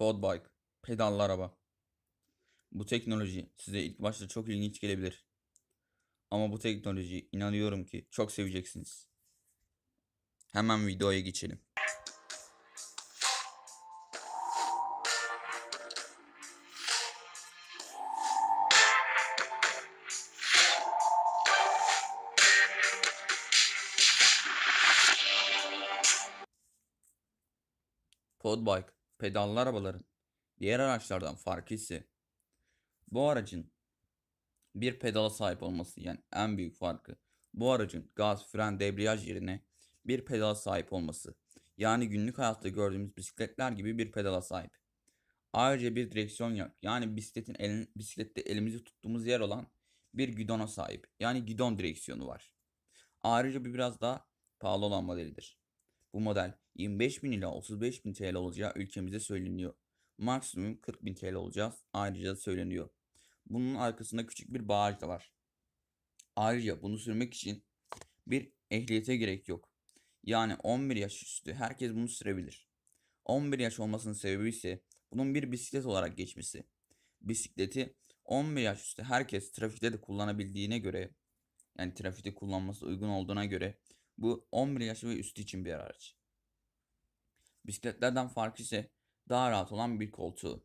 Podbike, pedallı araba. Bu teknoloji size ilk başta çok ilginç gelebilir. Ama bu teknoloji, inanıyorum ki çok seveceksiniz. Hemen videoya geçelim. Podbike pedallı arabaların diğer araçlardan farkı ise bu aracın bir pedala sahip olması yani en büyük farkı bu aracın gaz, fren, debriyaj yerine bir pedala sahip olması. Yani günlük hayatta gördüğümüz bisikletler gibi bir pedala sahip. Ayrıca bir direksiyon yok. Yani bisikletin elin, bisiklette elimizi tuttuğumuz yer olan bir gidona sahip. Yani gidon direksiyonu var. Ayrıca bir biraz daha pahalı olan modelidir. Bu model 25.000 ila 35.000 TL olacağı ülkemize söyleniyor. Maksimum 40.000 TL olacağız ayrıca söyleniyor. Bunun arkasında küçük bir bağış da var. Ayrıca bunu sürmek için bir ehliyete gerek yok. Yani 11 yaş üstü herkes bunu sürebilir. 11 yaş olmasının sebebi ise bunun bir bisiklet olarak geçmesi. Bisikleti 11 yaş üstü herkes trafikte de kullanabildiğine göre yani trafikte kullanması uygun olduğuna göre bu 11 yaş ve üstü için bir araç. Bisikletlerden farkı ise daha rahat olan bir koltuğu.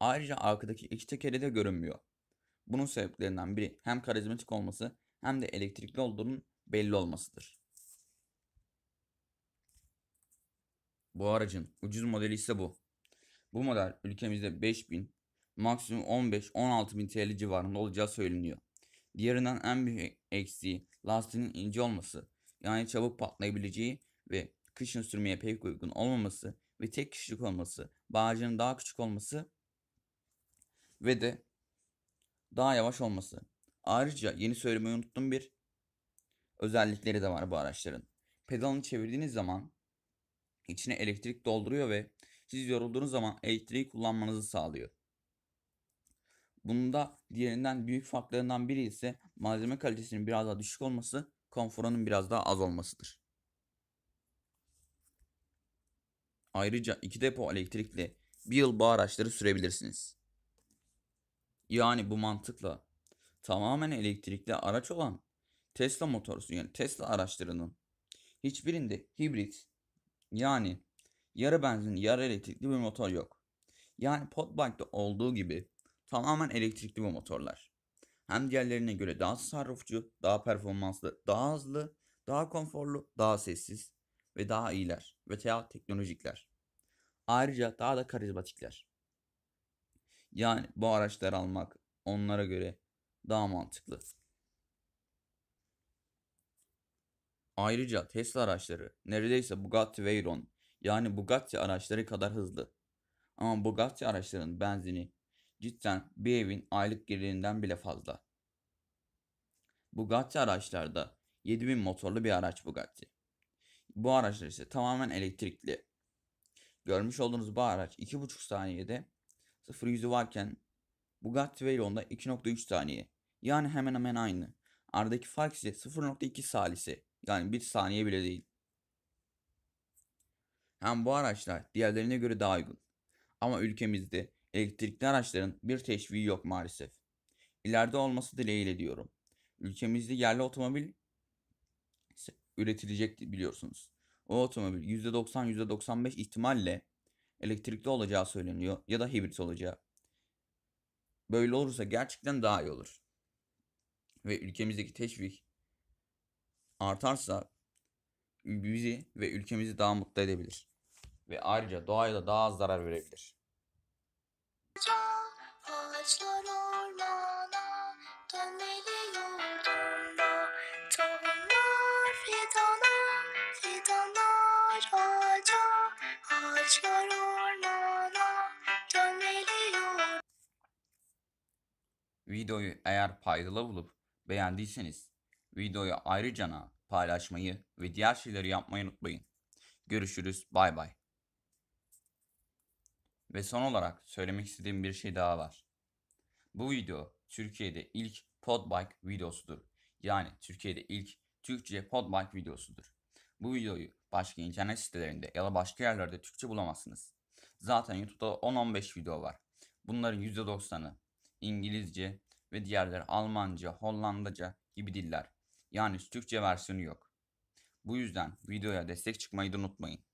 Ayrıca arkadaki iki tekeri de görünmüyor. Bunun sebeplerinden biri hem karizmatik olması hem de elektrikli olduğunun belli olmasıdır. Bu aracın ucuz modeli ise bu. Bu model ülkemizde 5000, maksimum 15-16 bin TL civarında olacağı söyleniyor. Diğerinden en büyük eksiği lastiğin ince olması yani çabuk patlayabileceği ve kışın sürmeye pek uygun olmaması ve tek kişilik olması, bağcının daha küçük olması ve de daha yavaş olması. Ayrıca yeni söylemeyi unuttum bir özellikleri de var bu araçların. Pedalını çevirdiğiniz zaman içine elektrik dolduruyor ve siz yorulduğunuz zaman elektriği kullanmanızı sağlıyor. Bunda diğerinden büyük farklarından biri ise malzeme kalitesinin biraz daha düşük olması, konforunun biraz daha az olmasıdır. Ayrıca iki depo elektrikli bir yıl bu araçları sürebilirsiniz. Yani bu mantıkla tamamen elektrikli araç olan Tesla Motors yani Tesla araçlarının hiçbirinde hibrit yani yarı benzin yarı elektrikli bir motor yok. Yani Podbike'da olduğu gibi tamamen elektrikli bu motorlar. Hem diğerlerine göre daha tasarrufçu, daha performanslı, daha hızlı, daha konforlu, daha sessiz, ve daha iyiler veya teknolojikler. Ayrıca daha da karizmatikler. Yani bu araçları almak onlara göre daha mantıklı. Ayrıca Tesla araçları neredeyse Bugatti Veyron yani Bugatti araçları kadar hızlı. Ama Bugatti araçlarının benzini cidden bir evin aylık gelirinden bile fazla. Bugatti araçlarda 7000 motorlu bir araç Bugatti. Bu araçlar ise tamamen elektrikli. Görmüş olduğunuz bu araç 2,5 saniyede 0 yüzü varken Bugatti Veyron'da 2,3 saniye. Yani hemen hemen aynı. Aradaki fark ise 0,2 salise. Yani 1 saniye bile değil. Hem bu araçlar diğerlerine göre daha uygun. Ama ülkemizde elektrikli araçların bir teşviği yok maalesef. İleride olması dileğiyle diyorum. Ülkemizde yerli otomobil üretilecek biliyorsunuz. O otomobil %90 %95 ihtimalle elektrikli olacağı söyleniyor ya da hibrit olacağı. Böyle olursa gerçekten daha iyi olur. Ve ülkemizdeki teşvik artarsa bizi ve ülkemizi daha mutlu edebilir. Ve ayrıca doğaya da daha az zarar verebilir. Ağaçlar ormana dönmeli Koşuyor ormana dönmeliyor. Videoyu eğer faydalı bulup beğendiyseniz videoyu ayrıca paylaşmayı ve diğer şeyleri yapmayı unutmayın. Görüşürüz bay bay. Ve son olarak söylemek istediğim bir şey daha var. Bu video Türkiye'de ilk podbike videosudur. Yani Türkiye'de ilk Türkçe podbike videosudur. Bu videoyu başka internet sitelerinde ya da başka yerlerde Türkçe bulamazsınız. Zaten YouTube'da 10-15 video var. Bunların %90'ı İngilizce ve diğerleri Almanca, Hollandaca gibi diller. Yani Türkçe versiyonu yok. Bu yüzden videoya destek çıkmayı da unutmayın.